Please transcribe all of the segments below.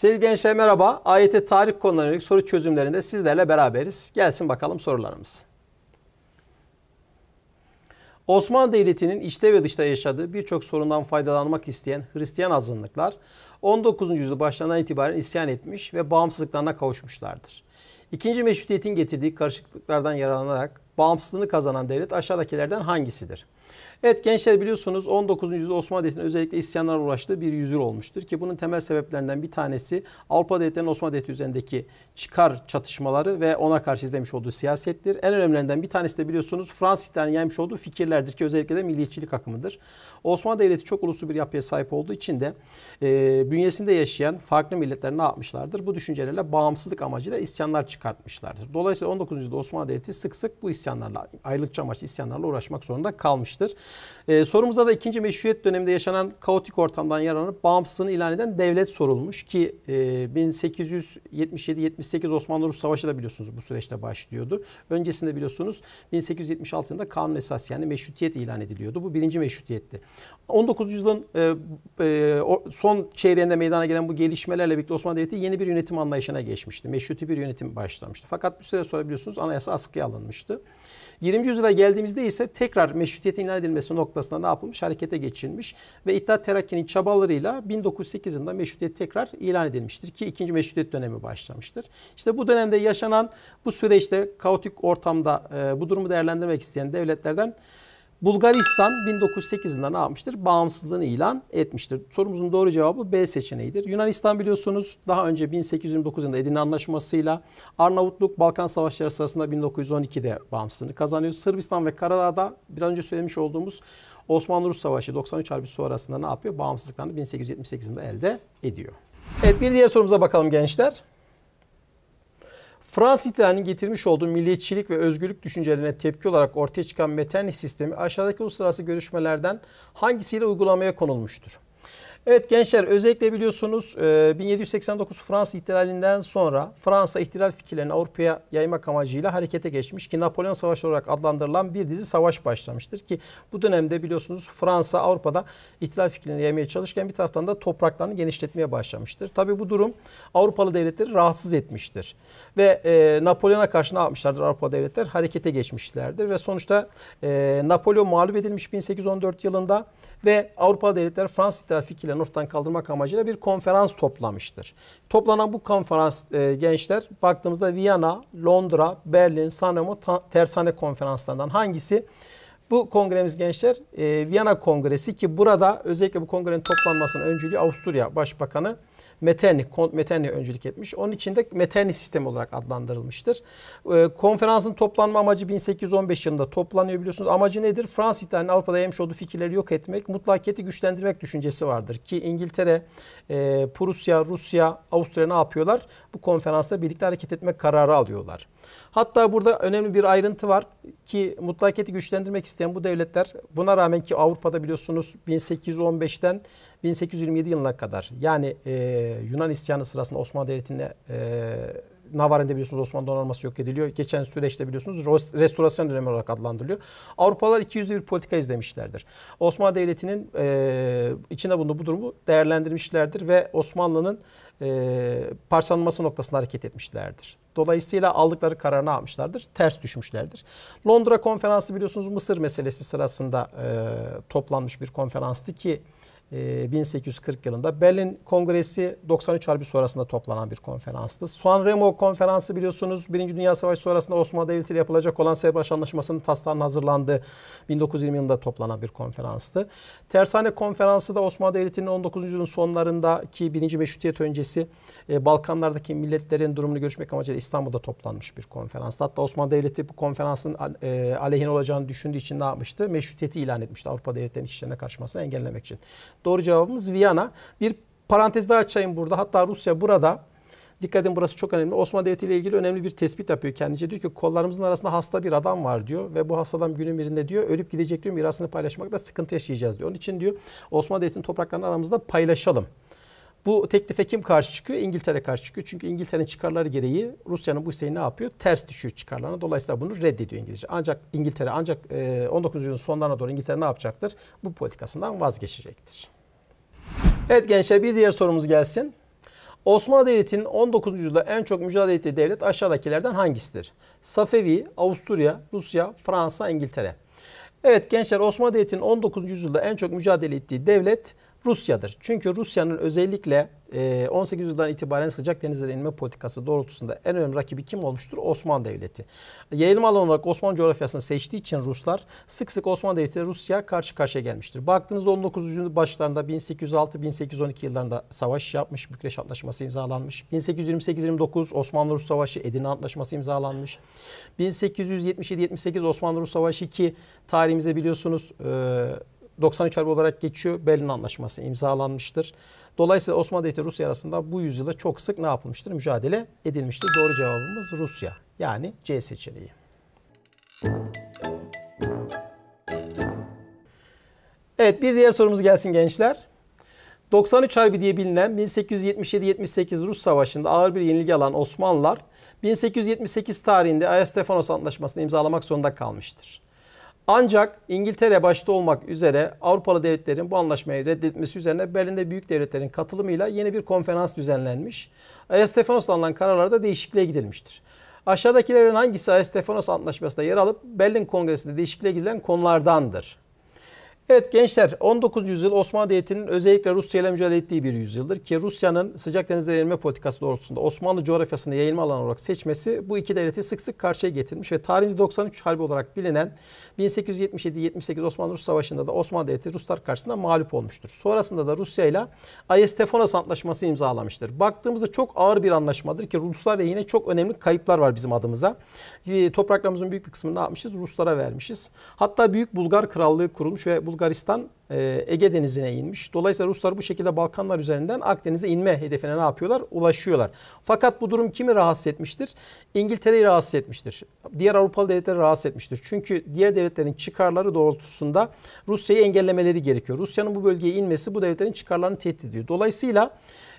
Sevgili gençler merhaba. AYT tarih konularına yönelik soru çözümlerinde sizlerle beraberiz. Gelsin bakalım sorularımız. Osmanlı Devleti'nin içte ve dışta yaşadığı birçok sorundan faydalanmak isteyen Hristiyan azınlıklar 19. yüzyıl başlarından itibaren isyan etmiş ve bağımsızlıklarına kavuşmuşlardır. İkinci meşrutiyetin getirdiği karışıklıklardan yararlanarak bağımsızlığını kazanan devlet aşağıdakilerden hangisidir? Evet gençler biliyorsunuz 19. yüzyılda Osmanlı Devleti'nin özellikle isyanlara uğraştığı bir yüzyıl olmuştur. Ki bunun temel sebeplerinden bir tanesi Avrupa devletlerinin Osmanlı Devleti üzerindeki çıkar çatışmaları ve ona karşı izlemiş olduğu siyasettir. En önemlilerinden bir tanesi de biliyorsunuz Fransızların ihtilalinin yaymış olduğu fikirlerdir ki özellikle de milliyetçilik akımıdır. Osmanlı Devleti çok uluslu bir yapıya sahip olduğu için de e, bünyesinde yaşayan farklı milletler ne yapmışlardır? Bu düşüncelerle bağımsızlık amacıyla isyanlar çıkartmışlardır. Dolayısıyla 19. yüzyılda Osmanlı Devleti sık sık bu isyanlarla, aylıkçı amaçlı isyanlarla uğraşmak zorunda kalmıştır. E, sorumuzda da ikinci meşruiyet döneminde yaşanan kaotik ortamdan yararlanıp bağımsızlığını ilan eden devlet sorulmuş ki e, 1877-78 Osmanlı-Rus Savaşı da biliyorsunuz bu süreçte başlıyordu. Öncesinde biliyorsunuz 1876 yılında kanun esas yani meşrutiyet ilan ediliyordu. Bu birinci meşrutiyetti. 19. yüzyılın e, e, son çeyreğinde meydana gelen bu gelişmelerle birlikte Osmanlı Devleti yeni bir yönetim anlayışına geçmişti. Meşruti bir yönetim başlamıştı. Fakat bir süre sonra biliyorsunuz anayasa askıya alınmıştı. 20. yüzyıla geldiğimizde ise tekrar meşrutiyetin ilan edilmesi mücadelesi noktasında ne yapılmış? Harekete geçilmiş ve İttihat Terakki'nin çabalarıyla 1908 yılında meşrutiyet tekrar ilan edilmiştir ki ikinci meşrutiyet dönemi başlamıştır. İşte bu dönemde yaşanan bu süreçte kaotik ortamda e, bu durumu değerlendirmek isteyen devletlerden Bulgaristan 1908'inde ne yapmıştır? Bağımsızlığını ilan etmiştir. Sorumuzun doğru cevabı B seçeneğidir. Yunanistan biliyorsunuz daha önce 1829'da yılında Edirne Anlaşması'yla Arnavutluk Balkan Savaşları sırasında 1912'de bağımsızlığını kazanıyor. Sırbistan ve Karadağ'da bir önce söylemiş olduğumuz Osmanlı-Rus Savaşı 93 Harbi sonrasında ne yapıyor? Bağımsızlıklarını 1878'inde elde ediyor. Evet bir diğer sorumuza bakalım gençler. Fransız ihtilalinin getirmiş olduğu milliyetçilik ve özgürlük düşüncelerine tepki olarak ortaya çıkan Metternich sistemi aşağıdaki uluslararası görüşmelerden hangisiyle uygulamaya konulmuştur? Evet gençler özellikle biliyorsunuz 1789 e, Fransa ihtilalinden sonra Fransa ihtilal fikirlerini Avrupa'ya yaymak amacıyla harekete geçmiş ki Napolyon Savaşı olarak adlandırılan bir dizi savaş başlamıştır ki bu dönemde biliyorsunuz Fransa Avrupa'da ihtilal fikirlerini yaymaya çalışırken bir taraftan da topraklarını genişletmeye başlamıştır. Tabi bu durum Avrupalı devletleri rahatsız etmiştir ve e, Napolyon'a karşı ne yapmışlardır Avrupa devletler harekete geçmişlerdir ve sonuçta e, Napolyon mağlup edilmiş 1814 yılında ve Avrupa devletleri Fransız İttifakı fikirlerini ortadan kaldırmak amacıyla bir konferans toplamıştır. Toplanan bu konferans e, gençler baktığımızda Viyana, Londra, Berlin, San Remo tersane konferanslarından hangisi? Bu kongremiz gençler e, Viyana Kongresi ki burada özellikle bu kongrenin toplanmasının öncülüğü Avusturya Başbakanı Metternich, Kont Metternich öncülük etmiş. Onun için de Metternich sistemi olarak adlandırılmıştır. E, konferansın toplanma amacı 1815 yılında toplanıyor biliyorsunuz. Amacı nedir? Fransız ihtilalinin Avrupa'da yemiş olduğu fikirleri yok etmek, mutlakiyeti güçlendirmek düşüncesi vardır. Ki İngiltere, e, Prusya, Rusya, Avusturya ne yapıyorlar? Bu konferansta birlikte hareket etmek kararı alıyorlar. Hatta burada önemli bir ayrıntı var ki mutlakiyeti güçlendirmek isteyen bu devletler buna rağmen ki Avrupa'da biliyorsunuz 1815'ten 1827 yılına kadar yani e, Yunan isyanı sırasında Osmanlı Devleti'nde e, Navarin'de biliyorsunuz Osmanlı donanması yok ediliyor. Geçen süreçte biliyorsunuz restorasyon dönemi olarak adlandırılıyor. Avrupalılar 200'lü bir politika izlemişlerdir. Osmanlı Devleti'nin e, içinde bulunduğu bu durumu değerlendirmişlerdir ve Osmanlı'nın e, parçalanması noktasında hareket etmişlerdir. Dolayısıyla aldıkları kararını almışlardır. Ters düşmüşlerdir. Londra konferansı biliyorsunuz Mısır meselesi sırasında e, toplanmış bir konferanstı ki 1840 ee, yılında. Berlin Kongresi 93 Harbi sonrasında toplanan bir konferanstı. San Remo Konferansı biliyorsunuz Birinci Dünya Savaşı sonrasında Osmanlı Devleti ile yapılacak olan Sebraş Anlaşması'nın taslağının hazırlandığı 1920 yılında toplanan bir konferanstı. Tersane Konferansı da Osmanlı Devleti'nin 19. yüzyılın sonlarındaki Birinci Meşrutiyet öncesi e, Balkanlardaki milletlerin durumunu görüşmek amacıyla İstanbul'da toplanmış bir konferans. Hatta Osmanlı Devleti bu konferansın e, aleyhine olacağını düşündüğü için ne yapmıştı? Meşrutiyeti ilan etmişti Avrupa devletlerinin işlerine karışmasını engellemek için. Doğru cevabımız Viyana. Bir parantez daha açayım burada. Hatta Rusya burada Dikkat edin burası çok önemli. Osmanlı Devleti ile ilgili önemli bir tespit yapıyor kendince. Diyor ki kollarımızın arasında hasta bir adam var diyor ve bu hastadan günün birinde diyor ölüp gidecek diyor mirasını paylaşmakta sıkıntı yaşayacağız diyor. Onun için diyor Osmanlı Devleti'nin topraklarını aramızda paylaşalım. Bu teklife kim karşı çıkıyor? İngiltere karşı çıkıyor. Çünkü İngiltere'nin çıkarları gereği Rusya'nın bu isteği ne yapıyor? Ters düşüyor çıkarlarına. Dolayısıyla bunu reddediyor İngilizce. Ancak İngiltere ancak 19. E, yüzyılın sonlarına doğru İngiltere ne yapacaktır? Bu politikasından vazgeçecektir. Evet gençler bir diğer sorumuz gelsin. Osmanlı Devleti'nin 19. yüzyılda en çok mücadele ettiği devlet aşağıdakilerden hangisidir? Safevi, Avusturya, Rusya, Fransa, İngiltere. Evet gençler Osmanlı Devleti'nin 19. yüzyılda en çok mücadele ettiği devlet Rusya'dır. Çünkü Rusya'nın özellikle 18 e, yüzyıldan itibaren sıcak denizlere inme politikası doğrultusunda en önemli rakibi kim olmuştur? Osmanlı Devleti. Yayılma alanı olarak Osmanlı coğrafyasını seçtiği için Ruslar sık sık Osmanlı Devleti Rusya karşı karşıya gelmiştir. Baktığınızda 19. yüzyılın başlarında 1806-1812 yıllarında savaş yapmış, Bükreş Antlaşması imzalanmış. 1828-29 Osmanlı-Rus Savaşı, Edirne Antlaşması imzalanmış. 1877-78 Osmanlı-Rus Savaşı ki tarihimizde biliyorsunuz e, 93 harbi olarak geçiyor. Berlin Anlaşması imzalanmıştır. Dolayısıyla Osmanlı Devleti Rusya arasında bu yüzyılda çok sık ne yapılmıştır? Mücadele edilmiştir. Doğru cevabımız Rusya. Yani C seçeneği. Evet bir diğer sorumuz gelsin gençler. 93 Harbi diye bilinen 1877-78 Rus Savaşı'nda ağır bir yenilgi alan Osmanlılar 1878 tarihinde Ayastefanos Anlaşması'nı imzalamak zorunda kalmıştır. Ancak İngiltere başta olmak üzere Avrupalı devletlerin bu anlaşmayı reddetmesi üzerine Berlin'de büyük devletlerin katılımıyla yeni bir konferans düzenlenmiş. Ayastefanos'la alınan kararlarda değişikliğe gidilmiştir. Aşağıdakilerden hangisi Ayastefanos Antlaşması'nda yer alıp Berlin Kongresi'nde değişikliğe gidilen konulardandır? Evet gençler 19. yüzyıl Osmanlı Devleti'nin özellikle Rusya ile mücadele ettiği bir yüzyıldır ki Rusya'nın sıcak denizlere yayılma politikası doğrultusunda Osmanlı coğrafyasını yayılma alanı olarak seçmesi bu iki devleti sık sık karşıya getirmiş ve tarihimiz 93 Harbi olarak bilinen 1877-78 Osmanlı-Rus Savaşı'nda da Osmanlı Devleti Ruslar karşısında mağlup olmuştur. Sonrasında da Rusya ile Ayestefonas Antlaşması imzalamıştır. Baktığımızda çok ağır bir anlaşmadır ki Ruslar yine çok önemli kayıplar var bizim adımıza. Ee, topraklarımızın büyük bir kısmını ne yapmışız? Ruslara vermişiz. Hatta Büyük Bulgar Krallığı kurulmuş ve Bulgar Bulgaristan e, Ege Denizi'ne inmiş. Dolayısıyla Ruslar bu şekilde Balkanlar üzerinden Akdeniz'e inme hedefine ne yapıyorlar? Ulaşıyorlar. Fakat bu durum kimi rahatsız etmiştir? İngiltere'yi rahatsız etmiştir. Diğer Avrupalı devletleri rahatsız etmiştir. Çünkü diğer devletlerin çıkarları doğrultusunda Rusya'yı engellemeleri gerekiyor. Rusya'nın bu bölgeye inmesi bu devletlerin çıkarlarını tehdit ediyor. Dolayısıyla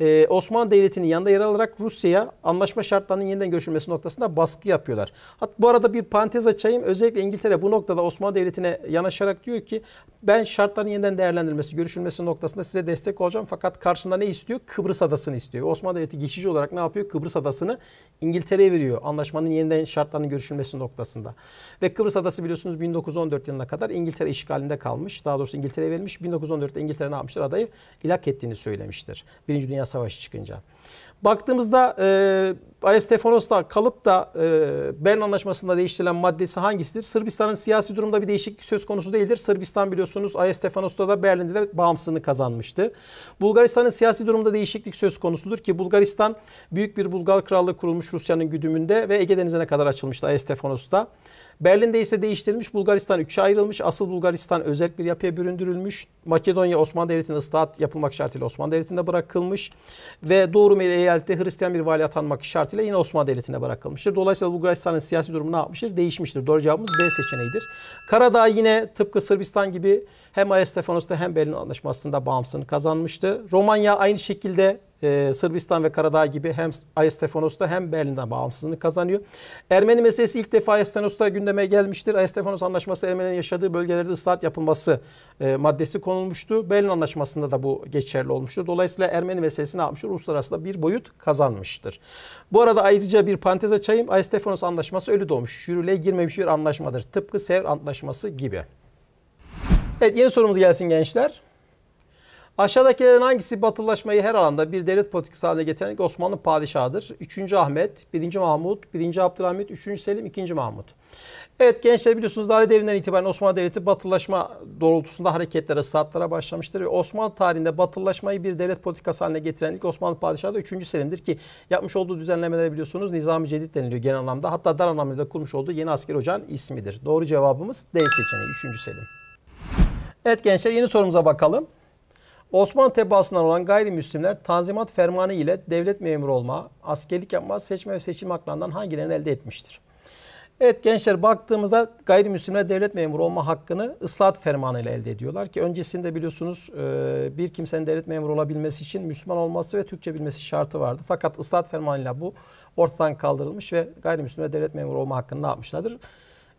e, Osmanlı Devleti'nin yanında yer alarak Rusya'ya anlaşma şartlarının yeniden görüşülmesi noktasında baskı yapıyorlar. Hat bu arada bir parantez açayım. Özellikle İngiltere bu noktada Osmanlı Devleti'ne yanaşarak diyor ki ben şartların yeniden değerlendirilmesi, görüşülmesi noktasında size destek olacağım. Fakat karşında ne istiyor? Kıbrıs Adası'nı istiyor. Osmanlı Devleti geçici olarak ne yapıyor? Kıbrıs Adası'nı İngiltere'ye veriyor. Anlaşmanın yeniden şartlarının görüşülmesi noktasında. Ve Kıbrıs Adası biliyorsunuz 1914 yılına kadar İngiltere işgalinde kalmış. Daha doğrusu İngiltere'ye verilmiş. 1914'te İngiltere ne yapmıştır? Adayı ilak ettiğini söylemiştir. Birinci Dünya Dünya Savaşı çıkınca. Baktığımızda e, Ayas kalıp da e, Bern Anlaşması'nda değiştirilen maddesi hangisidir? Sırbistan'ın siyasi durumda bir değişiklik söz konusu değildir. Sırbistan biliyorsunuz Ayas Stefanos'ta da Berlin'de de bağımsızlığını kazanmıştı. Bulgaristan'ın siyasi durumda değişiklik söz konusudur ki Bulgaristan büyük bir Bulgar krallığı kurulmuş Rusya'nın güdümünde ve Ege Denizi'ne kadar açılmıştı Ayas Stefanos'ta. Berlin'de ise değiştirilmiş Bulgaristan 3'e ayrılmış. Asıl Bulgaristan özel bir yapıya büründürülmüş. Makedonya Osmanlı Devleti'nin ıslahat yapılmak şartıyla Osmanlı Devleti'nde bırakılmış. Ve Doğru Meyli eyalette Hristiyan bir vali atanmak şartıyla yine Osmanlı Devleti'ne bırakılmıştır. Dolayısıyla Bulgaristan'ın siyasi durumu ne yapmıştır? Değişmiştir. Doğru cevabımız B seçeneğidir. Karadağ yine tıpkı Sırbistan gibi hem Ayas Stefanos'ta hem Berlin Anlaşması'nda bağımsızlığını kazanmıştı. Romanya aynı şekilde e, Sırbistan ve Karadağ gibi hem Ayestefanos'ta hem Berlin'den bağımsızlığını kazanıyor. Ermeni meselesi ilk defa Ayestefanos'ta gündeme gelmiştir. Ayestefanos Anlaşması Ermenilerin yaşadığı bölgelerde ıslahat yapılması e, maddesi konulmuştu. Berlin Anlaşması'nda da bu geçerli olmuştur. Dolayısıyla Ermeni meselesini yapmıştır? Uluslararası da bir boyut kazanmıştır. Bu arada ayrıca bir parantez açayım. Ayestefanos Anlaşması ölü doğmuş. Yürürlüğe girmemiş bir anlaşmadır. Tıpkı Sevr anlaşması gibi. Evet yeni sorumuz gelsin gençler. Aşağıdakilerin hangisi batılılaşmayı her alanda bir devlet politikası haline getiren Osmanlı padişahıdır? 3. Ahmet, 1. Mahmut, 1. Abdülhamit, 3. Selim, 2. Mahmut. Evet gençler biliyorsunuz Lale Devri'nden itibaren Osmanlı Devleti batılılaşma doğrultusunda hareketlere, saatlara başlamıştır. Ve Osmanlı tarihinde batılılaşmayı bir devlet politikası haline getiren ilk Osmanlı padişahı da 3. Selim'dir ki yapmış olduğu düzenlemeleri biliyorsunuz Nizami Cedid deniliyor genel anlamda. Hatta dar anlamda kurmuş olduğu yeni asker ocağın ismidir. Doğru cevabımız D seçeneği 3. Selim. Evet gençler yeni sorumuza bakalım. Osman tebaasından olan gayrimüslimler Tanzimat Fermanı ile devlet memuru olma, askerlik yapma, seçme ve seçim haklarından hangilerini elde etmiştir? Evet gençler baktığımızda gayrimüslimler devlet memuru olma hakkını ıslahat fermanı ile elde ediyorlar ki öncesinde biliyorsunuz e, bir kimsenin devlet memuru olabilmesi için Müslüman olması ve Türkçe bilmesi şartı vardı. Fakat Fermanı ile bu ortadan kaldırılmış ve gayrimüslimler devlet memuru olma hakkını ne yapmışlardır?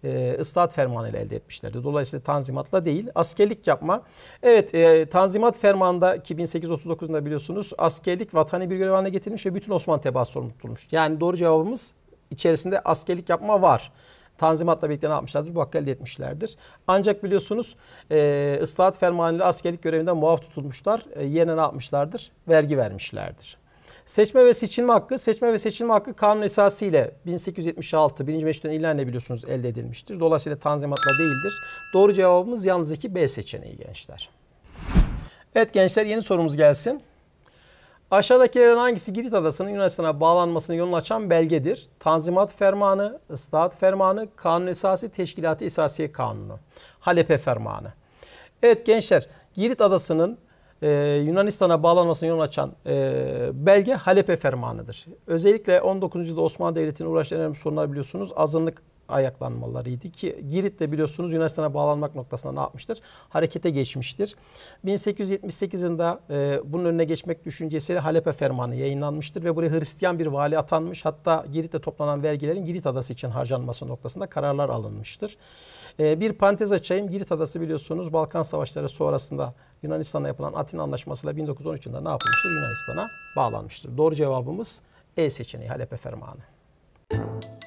e, ıslahat fermanı ile elde etmişlerdi. Dolayısıyla tanzimatla değil askerlik yapma. Evet e, tanzimat fermanında 2839'da biliyorsunuz askerlik vatani bir görev haline getirilmiş ve bütün Osmanlı tebaası sorumlu tutulmuş. Yani doğru cevabımız içerisinde askerlik yapma var tanzimatla birlikte ne yapmışlardır? Bu hakkı elde etmişlerdir. Ancak biliyorsunuz e, ıslahat fermanıyla askerlik görevinden muaf tutulmuşlar. E, yerine ne yapmışlardır? Vergi vermişlerdir. Seçme ve seçilme hakkı, seçme ve seçilme hakkı kanun esasıyla 1876 1. Meşrutiyet ilerine biliyorsunuz elde edilmiştir. Dolayısıyla tanzimatla değildir. Doğru cevabımız yalnız iki B seçeneği gençler. Evet gençler yeni sorumuz gelsin. Aşağıdakilerden hangisi Girit Adası'nın Yunanistan'a bağlanmasını yolunu açan belgedir? Tanzimat Fermanı, Islahat Fermanı, Kanun Esası, Teşkilatı ı Esasiye Kanunu, Halepe Fermanı. Evet gençler Girit Adası'nın e, Yunanistan'a bağlanmasına yol açan e, belge Halepe Fermanı'dır. Özellikle 19. yüzyılda Osmanlı Devleti'nin uğraştığı önemli sorunlar biliyorsunuz azınlık ayaklanmalarıydı ki Girit de biliyorsunuz Yunanistan'a bağlanmak noktasında ne yapmıştır? Harekete geçmiştir. 1878 yılında e, bunun önüne geçmek düşüncesiyle Halep'e fermanı yayınlanmıştır ve buraya Hristiyan bir vali atanmış. Hatta Girit'te toplanan vergilerin Girit adası için harcanması noktasında kararlar alınmıştır. E, bir parantez açayım. Girit adası biliyorsunuz Balkan Savaşları sonrasında Yunanistan'a yapılan Atina Anlaşması'yla 1913 yılında ne yapılmıştır? Yunanistan'a bağlanmıştır. Doğru cevabımız E seçeneği Halep'e fermanı. Müzik